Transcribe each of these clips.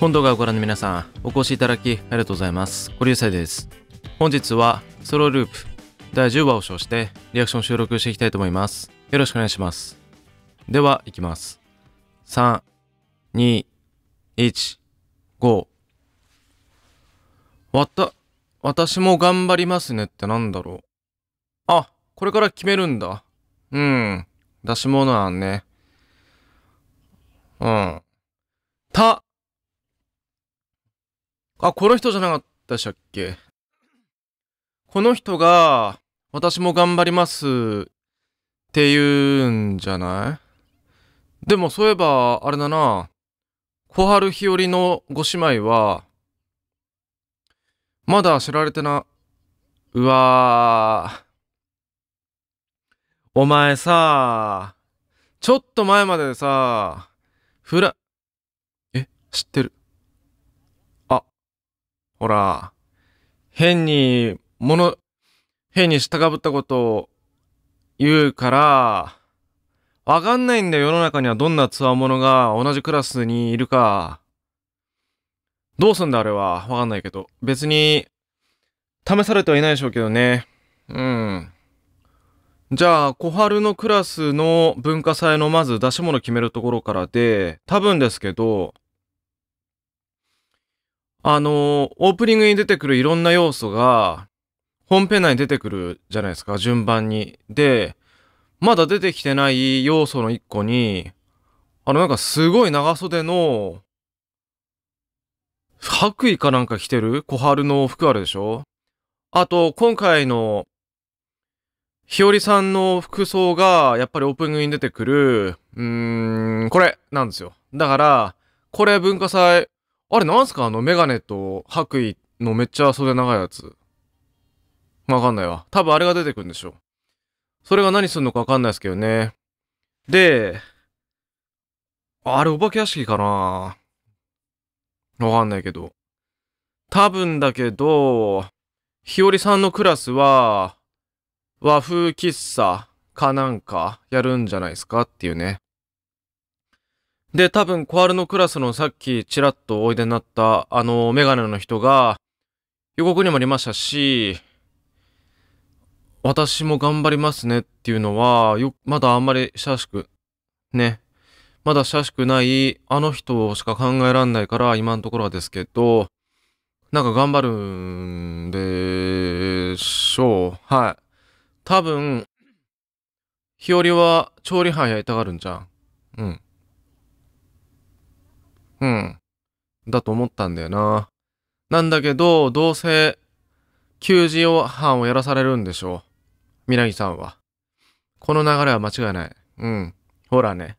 本動画をご覧の皆さん、お越しいただきありがとうございます。堀流彩です。本日はソロループ第10話を称してリアクション収録していきたいと思います。よろしくお願いします。では、いきます。3、2、1、5。わた、私も頑張りますねってなんだろう。あ、これから決めるんだ。うん。出し物はね。うん。た、あ、この人じゃなかったでしたっけこの人が、私も頑張ります、って言うんじゃないでもそういえば、あれだな。小春日和のご姉妹は、まだ知られてな、うわお前さ、ちょっと前までさ、フラ、え、知ってる。ほら、変に、もの、変に従ったことを言うから、わかんないんだよ、世の中にはどんな強者が同じクラスにいるか。どうすんだ、あれは。わかんないけど。別に、試されてはいないでしょうけどね。うん。じゃあ、小春のクラスの文化祭のまず出し物決めるところからで、多分ですけど、あの、オープニングに出てくるいろんな要素が、本編内に出てくるじゃないですか、順番に。で、まだ出てきてない要素の一個に、あのなんかすごい長袖の、白衣かなんか着てる小春の服あるでしょあと、今回の、ひよりさんの服装が、やっぱりオープニングに出てくる、うーん、これ、なんですよ。だから、これ文化祭、あれなんすかあのメガネと白衣のめっちゃ袖長いやつ。わかんないわ。多分あれが出てくるんでしょう。それが何すんのかわかんないですけどね。で、あれお化け屋敷かなわかんないけど。多分だけど、ひよりさんのクラスは、和風喫茶かなんかやるんじゃないですかっていうね。で、多分、小春のクラスのさっきちらっとおいでになった、あの、メガネの人が、予告にもありましたし、私も頑張りますねっていうのは、よ、まだあんまり親しく、ね。まだ親しくない、あの人しか考えらんないから、今のところはですけど、なんか頑張るんでしょう。はい。多分、日和は調理班やりたがるんじゃん。うん。うん。だと思ったんだよな。なんだけど、どうせ、求人を班をやらされるんでしょう。みなぎさんは。この流れは間違いない。うん。ほらね。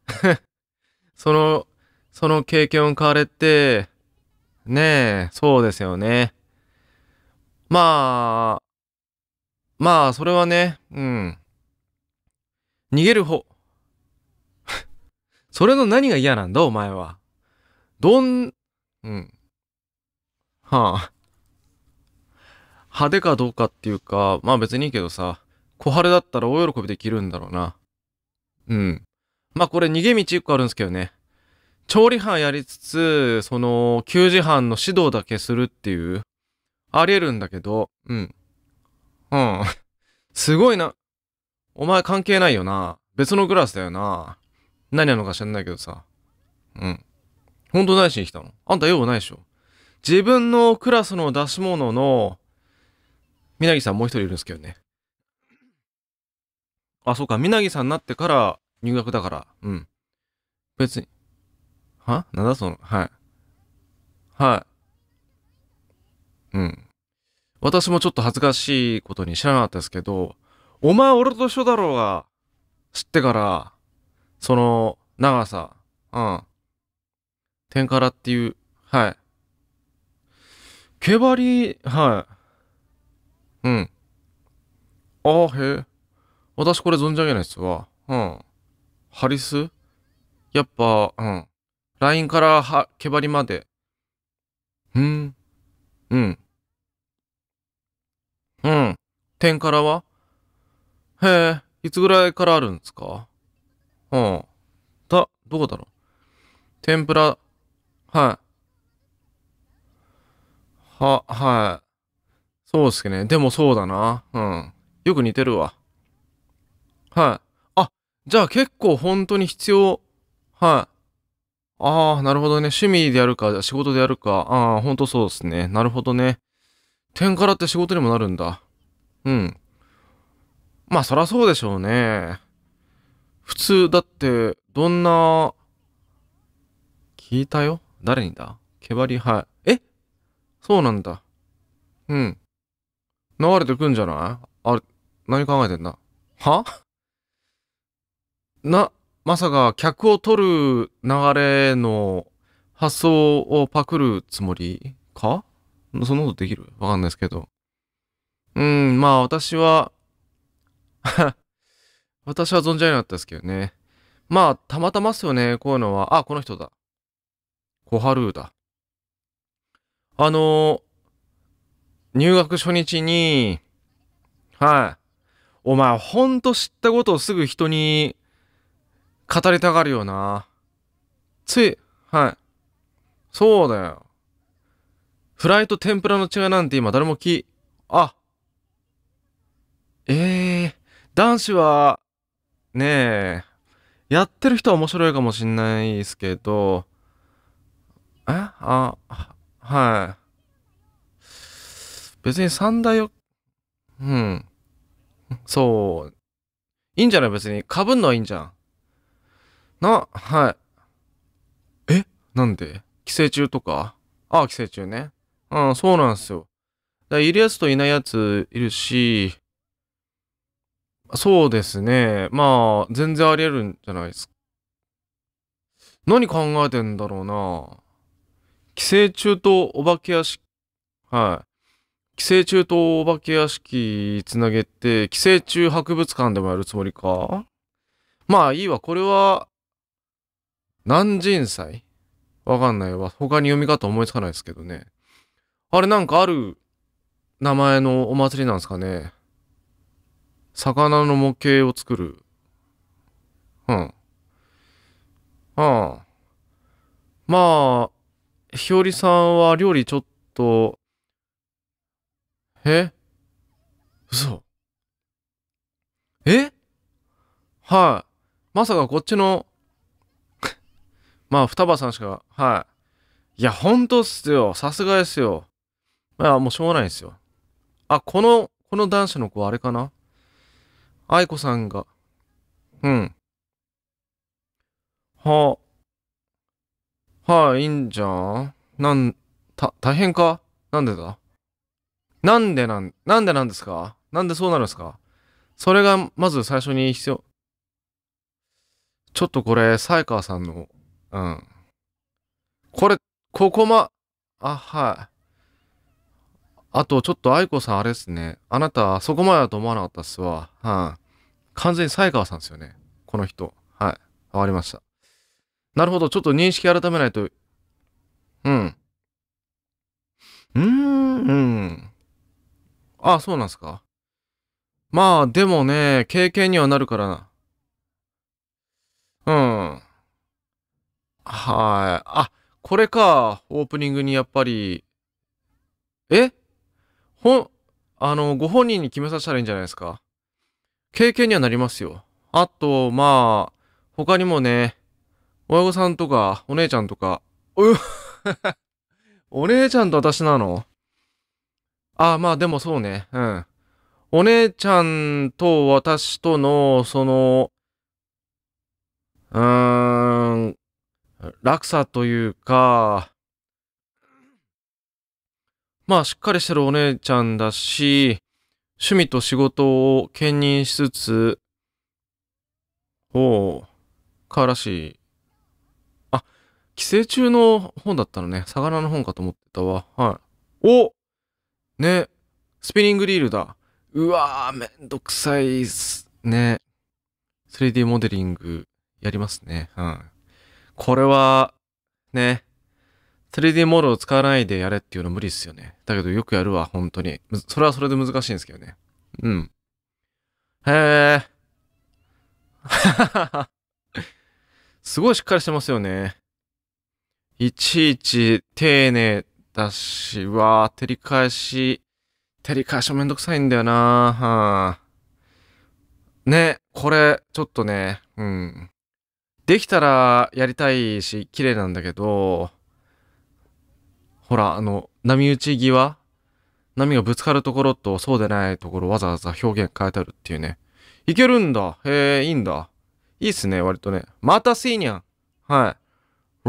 その、その経験を買われて、ねえ、そうですよね。まあ、まあ、それはね、うん。逃げる方。それの何が嫌なんだ、お前は。どん、うん。はあ。派手かどうかっていうか、まあ別にいいけどさ、小春だったら大喜びできるんだろうな。うん。まあこれ逃げ道1個あるんですけどね。調理班やりつつ、その、給時班の指導だけするっていう、あり得るんだけど、うん。うん。すごいな。お前関係ないよな。別のクラスだよな。何なのか知らないけどさ。うん。本当しに来たのあんた用ないでしょ自分のクラスの出し物の、みなぎさんもう一人いるんですけどね。あ、そうか、みなぎさんになってから入学だから、うん。別に。はなんだその、はい。はい。うん。私もちょっと恥ずかしいことに知らなかったですけど、お前俺と一緒だろうが、知ってから、その、長さ、うん。天からっていう、はい。毛り、はい。うん。ああ、へえ。私これ存じ上げないっすわ。うん。ハリスやっぱ、うん。ラインからは毛りまで。うん。うん。うん。天からはへえ、いつぐらいからあるんですかうん。だ、どこだろう天ぷらはい。は、はい。そうっすね。でもそうだな。うん。よく似てるわ。はい。あ、じゃあ結構本当に必要。はい。ああ、なるほどね。趣味でやるか、仕事でやるか。ああ、ほんとそうっすね。なるほどね。点からって仕事にもなるんだ。うん。まあ、そらそうでしょうね。普通、だって、どんな、聞いたよ誰にだ毛張り派。えそうなんだ。うん。流れてくんじゃないあれ、何考えてんだはな、まさか客を取る流れの発想をパクるつもりかそんなことできるわかんないですけど。うん、まあ私は 私は存じ上げなかったですけどね。まあ、たまたまっすよね、こういうのは。あ、この人だ。小春だ。あのー、入学初日に、はい。お前、ほんと知ったことをすぐ人に語りたがるよな。つい、はい。そうだよ。フライと天ぷらの違いなんて今誰も聞、あ、ええー、男子は、ねえ、やってる人は面白いかもしんないですけど、えあ、はい。別に三大を、うん。そう。いいんじゃない別に。かぶんのはいいんじゃん。な、はい。えなんで寄生虫とかああ、寄生虫ね。うん、そうなんすよ。だいるやつといないやついるし、そうですね。まあ、全然あり得るんじゃないですか。何考えてんだろうな。寄生虫とお化け屋敷、はい。寄生虫とお化け屋敷つなげて、寄生虫博物館でもやるつもりかまあいいわ、これは、南人祭わかんないわ。他に読み方思いつかないですけどね。あれなんかある名前のお祭りなんですかね。魚の模型を作る。うん。ああ。まあ、ひよりさんは料理ちょっと、え嘘。えはい。まさかこっちの、まあ、双葉さんしか、はい。いや、ほんとっすよ。さすがですよ。まあ、もうしょうがないですよ。あ、この、この男子の子、はあれかな愛子さんが。うん。はあ。はい、いいんじゃん。なん、た、大変かなんでだなんでなん、なんでなんですかなんでそうなるんですかそれがまず最初に必要。ちょっとこれ、サイカーさんの、うん。これ、ここま、あ、はい。あと、ちょっと愛子さんあれですね。あなた、そこまでだと思わなかったっすわ。はい、あ、完全にサイカーさんですよね。この人。はい。わかりました。なるほど。ちょっと認識改めないと。うん。うーん、ああ、そうなんすか。まあ、でもね、経験にはなるからな。うん。はい。あ、これか。オープニングにやっぱり。えほあの、ご本人に決めさせたらいいんじゃないですか。経験にはなりますよ。あと、まあ、他にもね、親御さんとか、お姉ちゃんとか、お お姉ちゃんと私なのあ、まあでもそうね。うん。お姉ちゃんと私との、その、うーん、落差というか、まあしっかりしてるお姉ちゃんだし、趣味と仕事を兼任しつつ、おう、からしい寄生虫の本だったのね。魚の本かと思ってたわ。はい。おね。スピニングリールだ。うわー、めんどくさいっす。ね。3D モデリングやりますね。うん。これは、ね。3D モードを使わないでやれっていうの無理っすよね。だけどよくやるわ、本当に。それはそれで難しいんですけどね。うん。へえ。すごいしっかりしてますよね。いちいち丁寧だし、わぁ、照り返し、照り返しもめんどくさいんだよなはぁ。ね、これ、ちょっとね、うん。できたらやりたいし、綺麗なんだけど、ほら、あの、波打ち際波がぶつかるところとそうでないところわざわざ表現変えてるっていうね。いけるんだ。へえ、いいんだ。いいっすね、割とね。またすいにゃん。はい。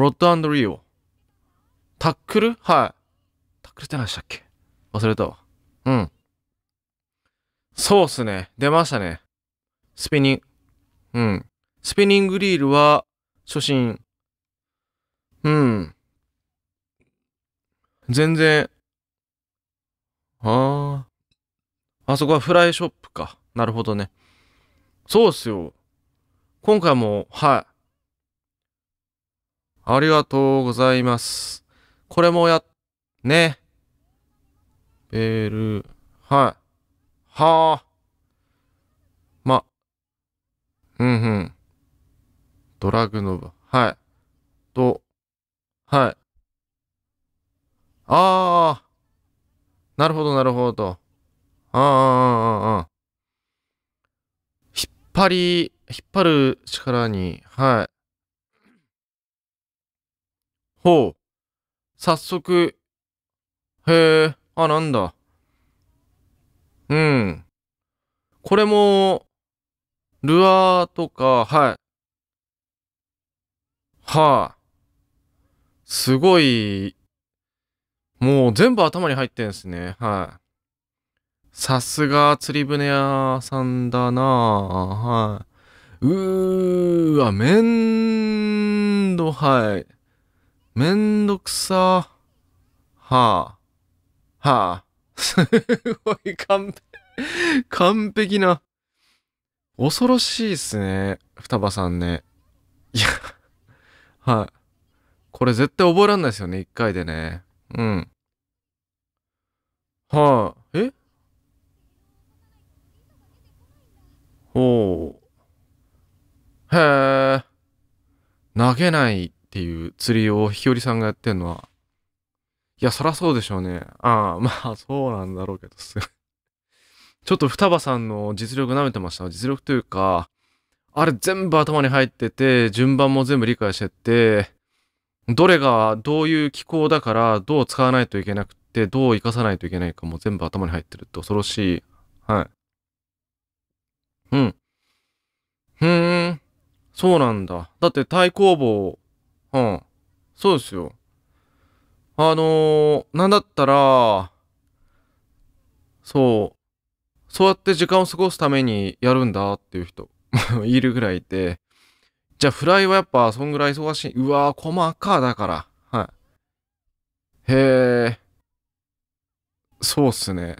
ロッドリオ。タックルはい。タックルって何でしたっけ忘れたわ。うん。そうっすね。出ましたね。スピニング。うん。スピニングリールは、初心。うん。全然。ああ。あそこはフライショップか。なるほどね。そうっすよ。今回も、はい。ありがとうございます。これもや、ね。ベル、はい。はあ。ま、うんうん。ドラグノブ、はい。と、はい。ああ。なるほど、なるほど。ああ、ああ、ああ。引っ張り、引っ張る力に、はい。ほう。早速。へえ、あ、なんだ。うん。これも、ルアーとか、はい。はあ。すごい、もう全部頭に入ってんすね。はい。さすが釣り船屋さんだなはい。うーわ、めんど、はい。めんどくさ。はあ。はあ。すごい完璧。完璧な。恐ろしいっすね。双葉さんね。いや、はい。これ絶対覚えらんないですよね。一回でね。うん。はあ。えほう。へえ。投げないっていう釣りをひよりさんがやってんのは、いや、そらそうでしょうね。ああ、まあ、そうなんだろうけど、すちょっと双葉さんの実力舐めてました。実力というか、あれ全部頭に入ってて、順番も全部理解してて、どれがどういう機構だから、どう使わないといけなくて、どう活かさないといけないかも全部頭に入ってるって恐ろしい。はい。うん。ふーん。そうなんだ。だって対抗棒うん。そうですよ。あのー、なんだったら、そう、そうやって時間を過ごすためにやるんだっていう人 いるぐらいいて、じゃあフライはやっぱそんぐらい忙しい。うわー、細かだから。はい。へえ。そうっすね。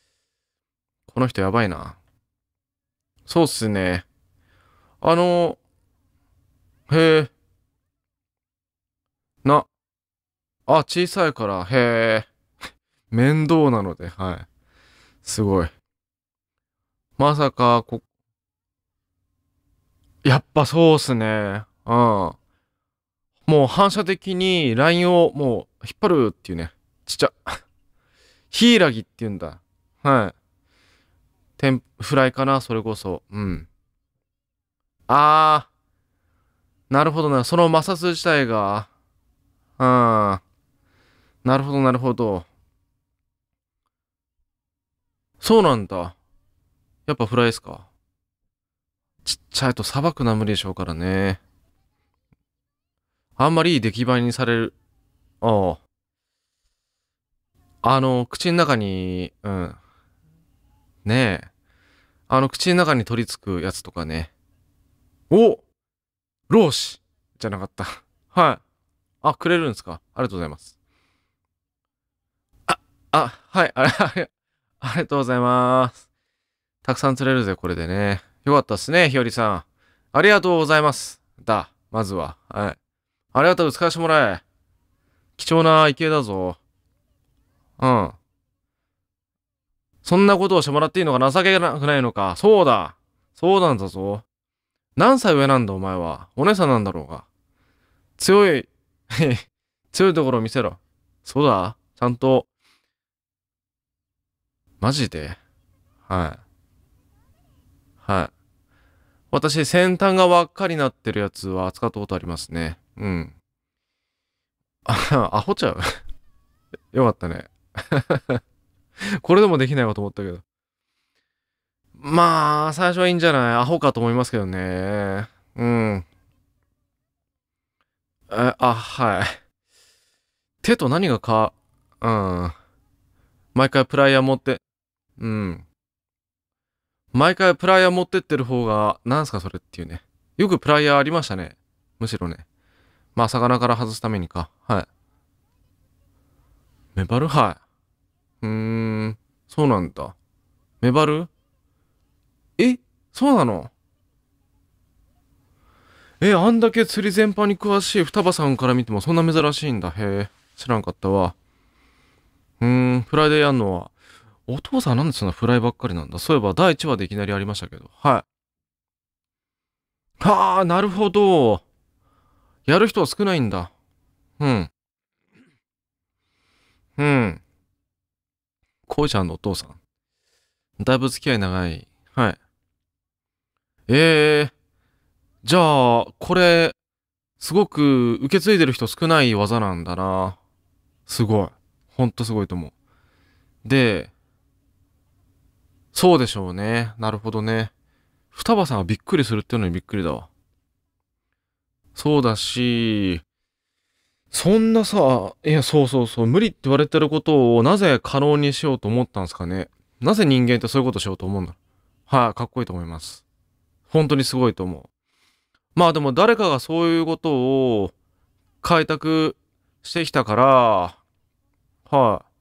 この人やばいな。そうっすね。あのー、へえ。あ、小さいから、へえ。面倒なので、はい。すごい。まさか、こ、やっぱそうっすね。うん。もう反射的にラインをもう引っ張るっていうね。ちっちゃ。ヒイラギって言うんだ。はい。天、フライかなそれこそ。うん。あー。なるほどな、その摩擦自体が。うん。なるほど、なるほど。そうなんだ。やっぱフライですか。ちっちゃいと砂漠くのは無理でしょうからね。あんまりいい出来栄えにされる。ああ。あの、口の中に、うん。ねえ。あの、口の中に取り付くやつとかね。お老子じゃなかった。はい。あ、くれるんですかありがとうございます。あ、はい、あれ、あれ、ありがとうございます。たくさん釣れるぜ、これでね。よかったっすね、ひよりさん。ありがとうございます。だ、まずは。はい。ありがとう、使わしてもらえ。貴重な池だぞ。うん。そんなことをしてもらっていいのか情けなくないのか。そうだ。そうなんだぞ。何歳上なんだ、お前は。お姉さんなんだろうが。強い 強いところを見せろ。そうだ。ちゃんとマジではい。はい。私、先端が輪っかになってるやつは扱ったことありますね。うん。あ、アホちゃう よかったね これでもできないかと思ったけど。まあ、最初はいいんじゃないアホかと思いますけどね。うん。え、あ、はい。手と何がか、うん。毎回プライヤー持って、うん。毎回プライヤー持ってってる方が、なんすかそれっていうね。よくプライヤーありましたね。むしろね。まあ、魚から外すためにか。はい。メバルはい。うーん、そうなんだ。メバルえそうなのえ、あんだけ釣り全般に詳しい双葉さんから見てもそんな珍しいんだ。へえ、知らんかったわ。うーん、フライデーやんのはお父さんなんでそんなフライばっかりなんだそういえば第1話でいきなりありましたけど。はい。はあ、なるほど。やる人は少ないんだ。うん。うん。こうちゃんのお父さん。だいぶ付き合い長い。はい。ええー、じゃあ、これ、すごく受け継いでる人少ない技なんだな。すごい。ほんとすごいと思う。で、そうでしょうね。なるほどね。双葉さんはびっくりするっていうのにびっくりだわ。そうだし、そんなさ、いや、そうそうそう、無理って言われてることをなぜ可能にしようと思ったんですかね。なぜ人間ってそういうことしようと思うんだはい、かっこいいと思います。本当にすごいと思う。まあでも誰かがそういうことを開拓してきたから、はい、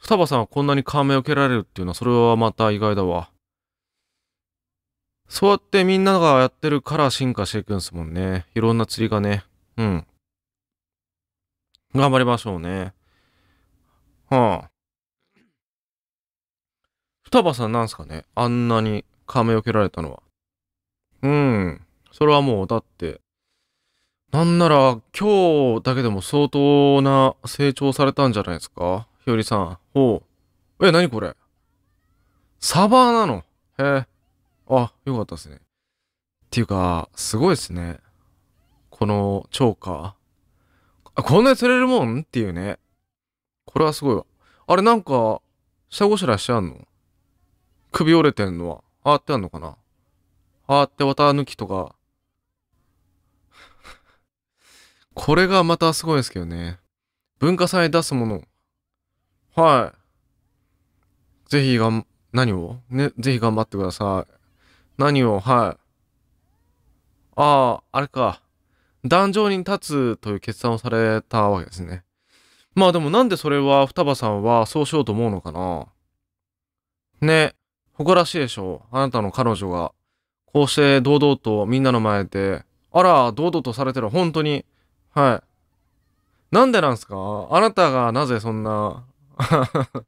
双葉さんはこんなに感銘を受けられるっていうのはそれはまた意外だわ。そうやってみんながやってるから進化していくんですもんね。いろんな釣りがね。うん。頑張りましょうね。はあ。双葉さんなんすかねあんなに亀を受けられたのは。うん。それはもう、だって、なんなら今日だけでも相当な成長されたんじゃないですかよりさん。ほう。え、なにこれサバーなのへえ。あ、よかったですね。っていうか、すごいですね。このーカあ、こんなに釣れるもんっていうね。これはすごいわ。あれなんか、下ごしらえしてあんの首折れてんのは、あーってあんのかなあーって綿抜きとか。これがまたすごいですけどね。文化祭出すもの。はい。ぜひがん、何をね、ぜひ頑張ってください。何をはい。ああ、あれか。壇上に立つという決断をされたわけですね。まあでもなんでそれは双葉さんはそうしようと思うのかなね、誇らしいでしょう。あなたの彼女が。こうして堂々とみんなの前で、あら、堂々とされてる。本当に。はい。なんでなんすかあなたがなぜそんな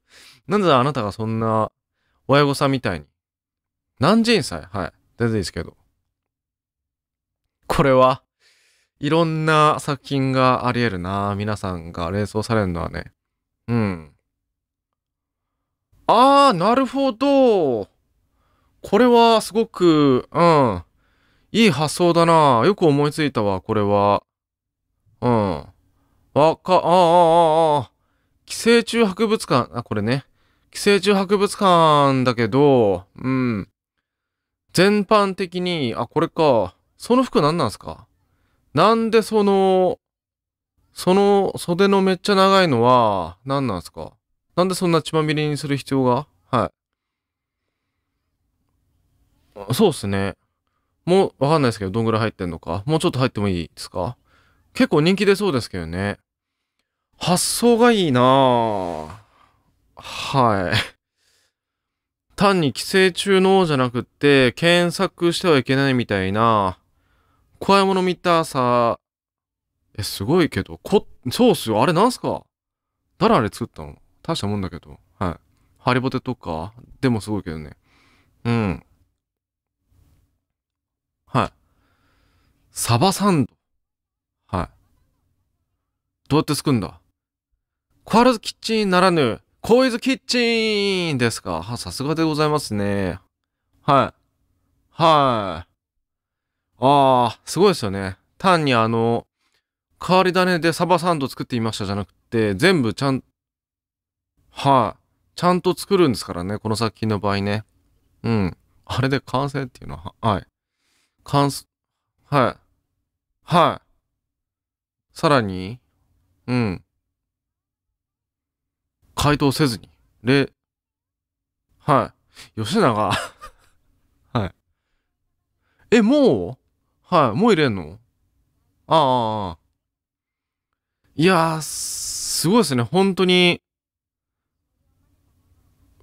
なぜあなたがそんな親御さんみたいに。何人歳はい。全然いいですけど。これは、いろんな作品があり得るな皆さんが連想されるのはね。うん。あー、なるほど。これはすごく、うん。いい発想だなよく思いついたわ、これは。うん。わか、ああ、ああ、ああ。寄生虫博物館、あ、これね。寄生虫博物館だけど、うん。全般的に、あ、これか。その服何なんすかなんでその、その袖のめっちゃ長いのは何なんすかなんでそんな血まみれにする必要がはい。そうっすね。もうわかんないですけど、どんぐらい入ってんのか。もうちょっと入ってもいいですか結構人気出そうですけどね。発想がいいなはい。単に寄生虫のじゃなくって、検索してはいけないみたいな、怖いもの見たさ、え、すごいけど、こ、そうっすよ。あれなんすか誰あれ作ったの大したもんだけど。はい。ハリボテとか、でもすごいけどね。うん。はい。サバサンド。はい。どうやって作るんだコアルズキッチンならぬ、コイズキッチンですか。は、さすがでございますね。はい。はい。ああ、すごいですよね。単にあの、変わり種でサバサンド作っていましたじゃなくて、全部ちゃん、はい。ちゃんと作るんですからね、この作品の場合ね。うん。あれで完成っていうのは、はい。完す、はい。はい。さらに、うん。回答せずに。で、はい。吉永 はい。え、もうはい。もう入れんのああ。いやー、すごいですね。本当に。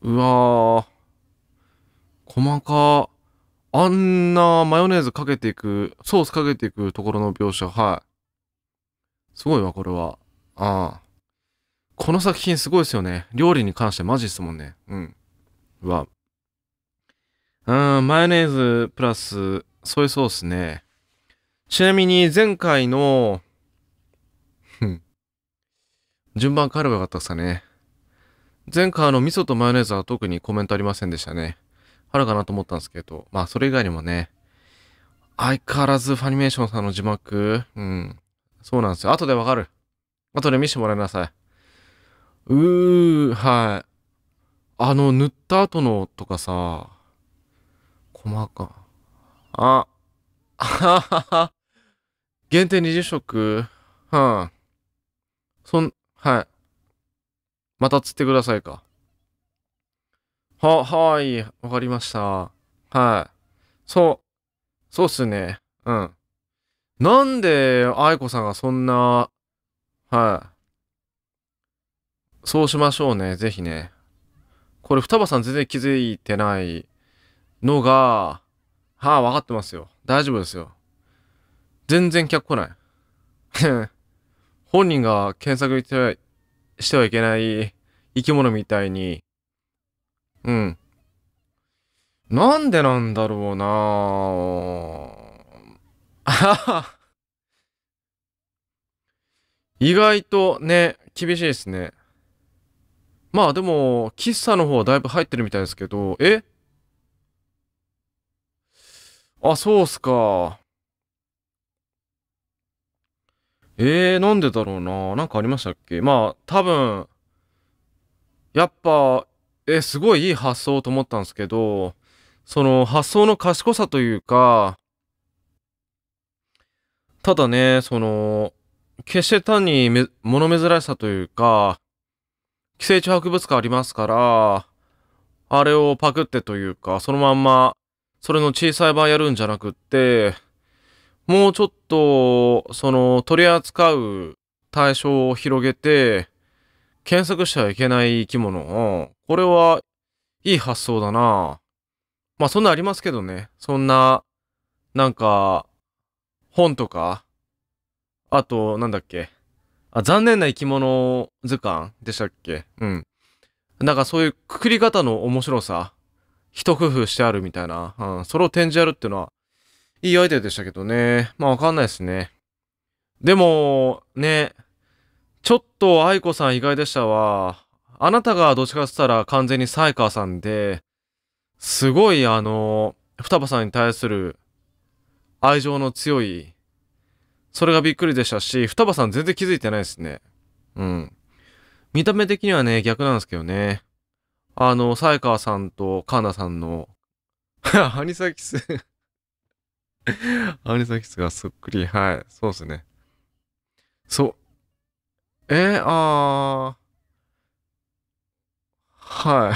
うわー。細か。あんなマヨネーズかけていく、ソースかけていくところの描写、はい。すごいわ、これは。ああ。この作品すごいですよね。料理に関してマジですもんね。うん。わ。うん、マヨネーズプラス、ソイソースね。ちなみに前回の、順番変えればよかったですかね。前回の味噌とマヨネーズは特にコメントありませんでしたね。あるかなと思ったんですけど、まあそれ以外にもね、相変わらずファニメーションさんの字幕、うん、そうなんですよ。後でわかる。後で見せてもらいなさい。うー、はい。あの、塗った後のとかさ、細か。あ、ははは。限定20食。はん。そん、はい。また釣ってくださいか。は、はい。わかりました。はい。そう。そうっすね。うん。なんで、愛子さんがそんな、はい。そうしましょうね。ぜひね。これ、双葉さん全然気づいてないのが、はあ、分かってますよ。大丈夫ですよ。全然客来ない。本人が検索してしてはいけない生き物みたいに。うん。なんでなんだろうなあ 意外とね、厳しいですね。まあでも、喫茶の方はだいぶ入ってるみたいですけど、えあ、そうっすか。えー、なんでだろうな。なんかありましたっけまあ、多分、やっぱ、え、すごいいい発想と思ったんですけど、その発想の賢さというか、ただね、その、決して単にめ、物珍しさというか、寄生虫博物館ありますから、あれをパクってというか、そのまんま、それの小さい版やるんじゃなくって、もうちょっと、その、取り扱う対象を広げて、検索しちゃいけない生き物を、これは、いい発想だなまあ、そんなありますけどね。そんな、なんか、本とか、あと、なんだっけ。あ、残念な生き物図鑑でしたっけうん。なんかそういうくくり方の面白さ、一工夫してあるみたいな、うん、それを展示やるっていうのは、いいアイデアでしたけどね。まあわかんないですね。でも、ね、ちょっと愛子さん意外でしたわ。あなたがどっちかって言ったら完全にサイカーさんで、すごいあの、双葉さんに対する愛情の強いそれがびっくりでしたし、双葉さん全然気づいてないですね。うん。見た目的にはね、逆なんですけどね。あの、才川さんとカーナさんの、ハ ニサキスハ ニサキスがそっくり。はい。そうですね。そう。えー、あー。はい。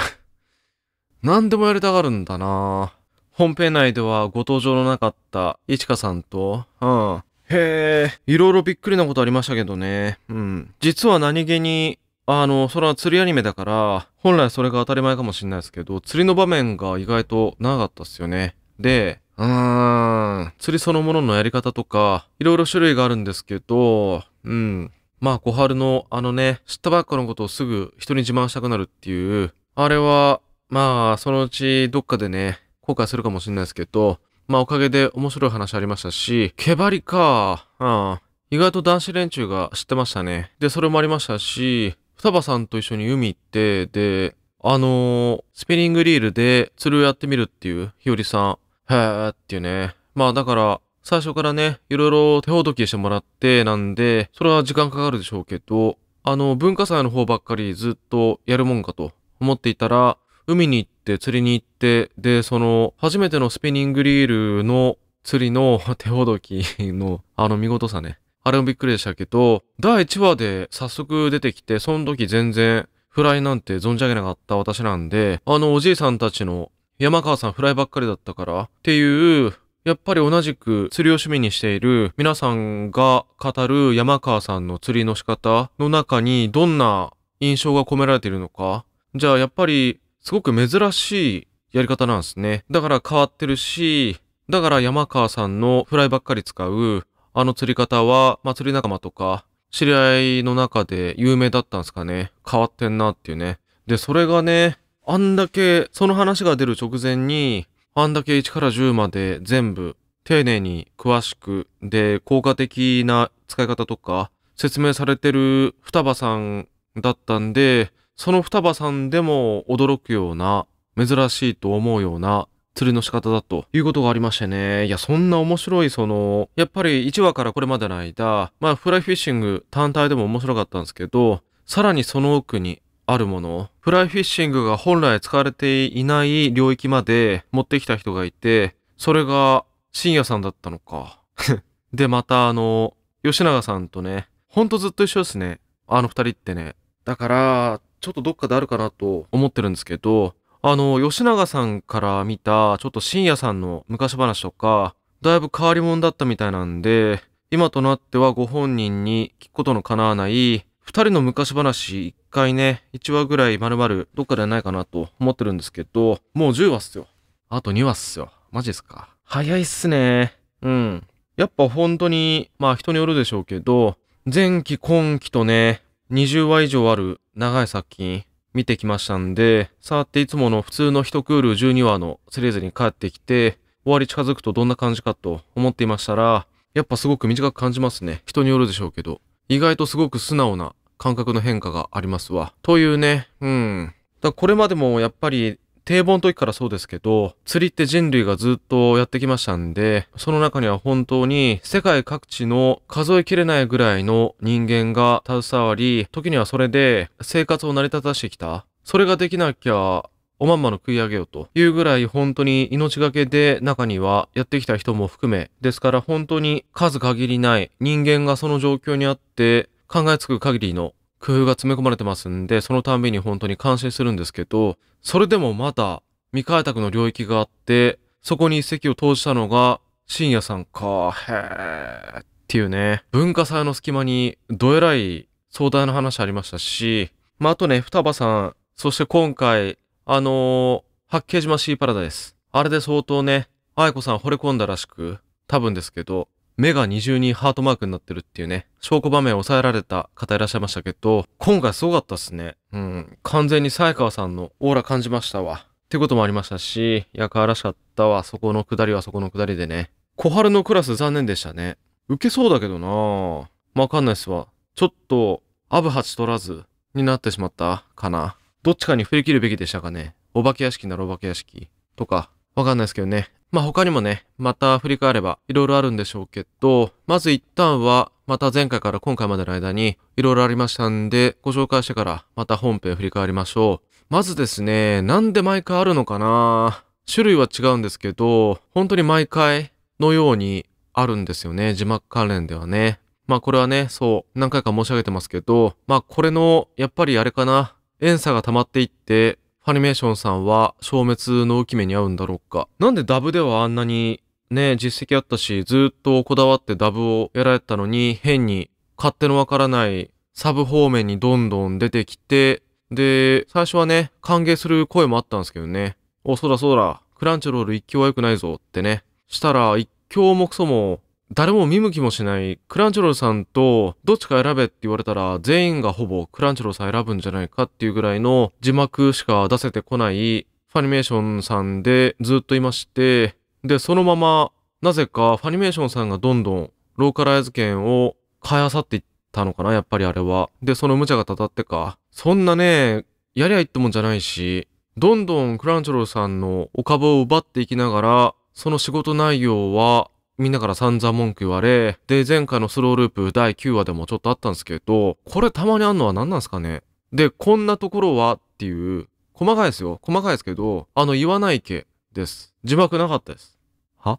何でもやりたがるんだな本編内ではご登場のなかったいちかさんと、うん。へえ、いろいろびっくりなことありましたけどね。うん。実は何気に、あの、それは釣りアニメだから、本来それが当たり前かもしれないですけど、釣りの場面が意外となかったっすよね。で、うーん、釣りそのもののやり方とか、いろいろ種類があるんですけど、うん。まあ、小春のあのね、知ったばっかのことをすぐ人に自慢したくなるっていう、あれは、まあ、そのうちどっかでね、後悔するかもしれないですけど、まあおかげで面白い話ありましたし、毛張りか。うん。意外と男子連中が知ってましたね。で、それもありましたし、双葉さんと一緒に海行って、で、あのー、スピニングリールで釣りをやってみるっていう、日和さん。へーっていうね。まあだから、最初からね、いろいろ手ほどきしてもらってなんで、それは時間かかるでしょうけど、あの、文化祭の方ばっかりずっとやるもんかと思っていたら、海に行っって釣りに行って、で、その、初めてのスピニングリールの釣りの 手ほどきのあの見事さね。あれもびっくりでしたけど、第1話で早速出てきて、その時全然フライなんて存じ上げなかった私なんで、あのおじいさんたちの山川さんフライばっかりだったからっていう、やっぱり同じく釣りを趣味にしている皆さんが語る山川さんの釣りの仕方の中にどんな印象が込められているのか。じゃあやっぱりすごく珍しいやり方なんですね。だから変わってるし、だから山川さんのフライばっかり使う、あの釣り方は、まあ、釣り仲間とか、知り合いの中で有名だったんですかね。変わってんなっていうね。で、それがね、あんだけ、その話が出る直前に、あんだけ1から10まで全部、丁寧に詳しく、で、効果的な使い方とか、説明されてる双葉さんだったんで、その双葉さんでも驚くような、珍しいと思うような釣りの仕方だということがありましてね。いや、そんな面白い、その、やっぱり1話からこれまでの間、まあ、フライフィッシング単体でも面白かったんですけど、さらにその奥にあるもの、フライフィッシングが本来使われていない領域まで持ってきた人がいて、それが深夜さんだったのか。で、またあの、吉永さんとね、ほんとずっと一緒ですね。あの二人ってね。だから、ちょっとどっかであるかなと思ってるんですけど、あの、吉永さんから見た、ちょっと深夜さんの昔話とか、だいぶ変わり者だったみたいなんで、今となってはご本人に聞くことの叶わない、二人の昔話一回ね、一話ぐらい丸々どっかでないかなと思ってるんですけど、もう10話っすよ。あと2話っすよ。マジっすか。早いっすね。うん。やっぱ本当に、まあ人によるでしょうけど、前期今期とね、20話以上ある長い作品見てきましたんで、触っていつもの普通の1クール12話のシリーズに帰ってきて、終わり近づくとどんな感じかと思っていましたら、やっぱすごく短く感じますね。人によるでしょうけど。意外とすごく素直な感覚の変化がありますわ。というね、うん。だこれまでもやっぱり堤防の時からそうですけど、釣りって人類がずっとやってきましたんで、その中には本当に世界各地の数え切れないぐらいの人間が携わり、時にはそれで生活を成り立たしてきた。それができなきゃ、おまんまの食い上げようというぐらい本当に命がけで中にはやってきた人も含め、ですから本当に数限りない人間がその状況にあって考えつく限りの工夫が詰め込まれてますんで、そのたんびに本当に感心するんですけど、それでもまた未開拓の領域があって、そこに一石を投じたのが、深夜さんか、へーっていうね、文化祭の隙間にどえらい壮大な話ありましたし、まあ、あとね、双葉さん、そして今回、あのー、八景島シーパラダイス。あれで相当ね、愛子さん惚れ込んだらしく、多分ですけど、目が二重にハートマークになってるっていうね、証拠場面を抑えられた方いらっしゃいましたけど、今回すごかったっすね。うん、完全にかわさんのオーラ感じましたわ。ってこともありましたし、いや、可らしかったわ。そこの下りはそこの下りでね。小春のクラス残念でしたね。受けそうだけどなぁ。わかんないっすわ。ちょっと、アブハチ取らずになってしまったかな。どっちかに振り切るべきでしたかね。お化け屋敷ならお化け屋敷とか、わかんないですけどね。まあ、他にもね、また振り返れば色々あるんでしょうけど、まず一旦は、また前回から今回までの間に色々ありましたんで、ご紹介してからまた本編振り返りましょう。まずですね、なんで毎回あるのかな種類は違うんですけど、本当に毎回のようにあるんですよね。字幕関連ではね。まあこれはね、そう、何回か申し上げてますけど、まあこれの、やっぱりあれかな、遠差が溜まっていって、ファニメーションさんは消滅の大きめに合うんだろうか。なんでダブではあんなにね、実績あったし、ずっとこだわってダブをやられたのに、変に勝手のわからないサブ方面にどんどん出てきて、で、最初はね、歓迎する声もあったんですけどね。お、そうだそうだ、クランチロール一強は良くないぞってね。したら、一強もクソも誰も見向きもしないクランチョロルさんとどっちか選べって言われたら全員がほぼクランチョロルさん選ぶんじゃないかっていうぐらいの字幕しか出せてこないファニメーションさんでずっといまして、で、そのままなぜかファニメーションさんがどんどんローカライズ券を買いあさっていったのかな、やっぱりあれは。で、その無茶がたたってか。そんなね、やりゃいいってもんじゃないし、どんどんクランチョロルさんのお株を奪っていきながら、その仕事内容はみんなから散々文句言われ、で、前回のスローループ第9話でもちょっとあったんですけど、これたまにあんのは何なんですかねで、こんなところはっていう、細かいですよ。細かいですけど、あの、言わない系です。字幕なかったです。は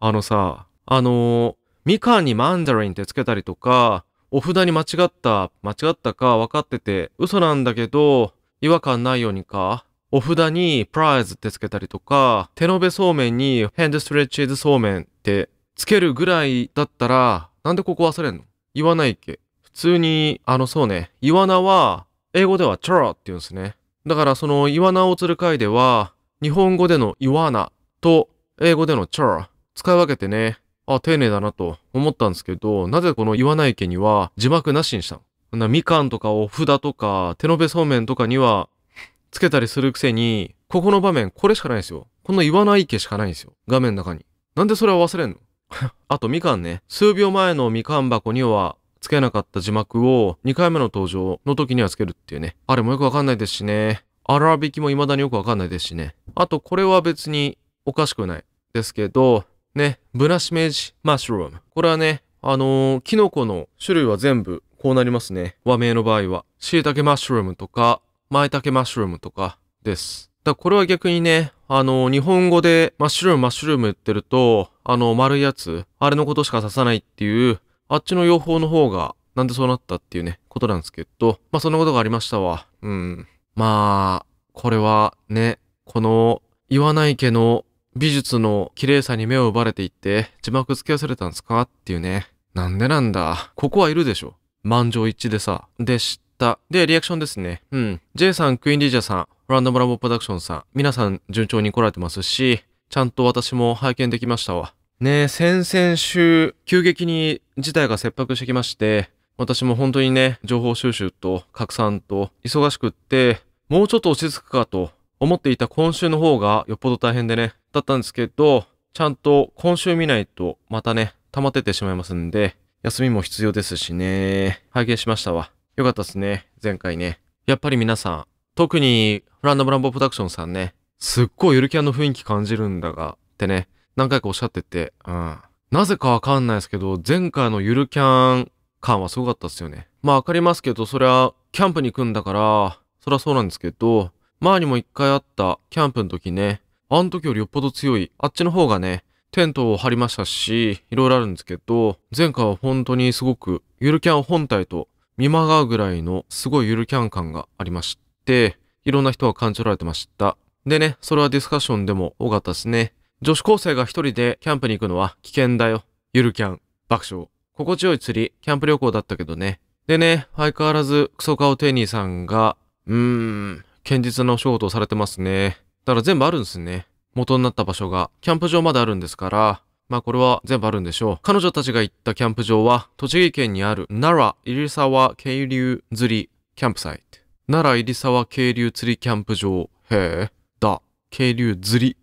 あのさ、あのー、みかんにマンダリンってつけたりとか、お札に間違った、間違ったか分かってて、嘘なんだけど、違和感ないようにか、お札にプライズってつけたりとか、手延べそうめんにヘンドストレッチーズそうめんってつけるぐらいだったら、なんでここ忘れんの言わないっけ普通に、あのそうね、イワナは、英語ではチャラって言うんですね。だからそのイワナを釣る回では、日本語でのイワナと英語でのチャラ、使い分けてね、あ、丁寧だなと思ったんですけど、なぜこの岩内家には字幕なしにしたのみかんとかお札とか手延べそうめんとかにはつけたりするくせに、ここの場面、これしかないですよ。こんな言わない家しかないんですよ。画面の中に。なんでそれは忘れんの あと、みかんね。数秒前のみかん箱には、つけなかった字幕を2回目の登場の時にはつけるっていうね。あれもよくわかんないですしね。荒引きも未だによくわかんないですしね。あと、これは別におかしくないですけど、ね、ブラシメージマッシュルーム。これはね、あのー、キノコの種類は全部こうなりますね。和名の場合は。椎茸マッシュルームとか、舞茸マッシュルームとかです。だこれは逆にね、あの、日本語でマッシュルームマッシュルーム言ってると、あの、丸いやつ、あれのことしか指さないっていう、あっちの用法の方が、なんでそうなったっていうね、ことなんですけど、まあそんなことがありましたわ。うん。まあ、これはね、この、言わないけの美術の綺麗さに目を奪われていって、字幕付け忘れたんですかっていうね。なんでなんだ。ここはいるでしょ。満場一致でさ。で、知。で、リアクションですね。うん。J さん、クイーンリージャーさん、ランダムラボプロダクションさん、皆さん順調に来られてますし、ちゃんと私も拝見できましたわ。ね先々週、急激に事態が切迫してきまして、私も本当にね、情報収集と拡散と忙しくって、もうちょっと落ち着くかと思っていた今週の方がよっぽど大変でね、だったんですけど、ちゃんと今週見ないとまたね、溜まっててしまいますんで、休みも必要ですしね、拝見しましたわ。よかったっすね。前回ね。やっぱり皆さん、特にランダムランボプロダクションさんね、すっごいゆるキャンの雰囲気感じるんだが、ってね、何回かおっしゃってて、うん。なぜかわかんないですけど、前回のゆるキャン感はすごかったっすよね。まあわかりますけど、そりゃ、キャンプに行くんだから、そりゃそうなんですけど、前にも一回あったキャンプの時ね、あの時よりよっぽど強い、あっちの方がね、テントを張りましたし、いろいろあるんですけど、前回は本当にすごく、ゆるキャン本体と見まがうぐらいのすごいゆるキャン感がありまして、いろんな人が感じられてました。でね、それはディスカッションでも多かったですね。女子高生が一人でキャンプに行くのは危険だよ。ゆるキャン、爆笑。心地よい釣り、キャンプ旅行だったけどね。でね、相変わらずクソ顔テニーさんが、うーん、堅実なお仕事をされてますね。だから全部あるんですね。元になった場所が、キャンプ場まであるんですから、まあこれは全部あるんでしょう。彼女たちが行ったキャンプ場は、栃木県にある奈良入沢渓流釣りキャンプサイト。奈良入沢渓流釣りキャンプ場。へえ。だ。渓流釣り。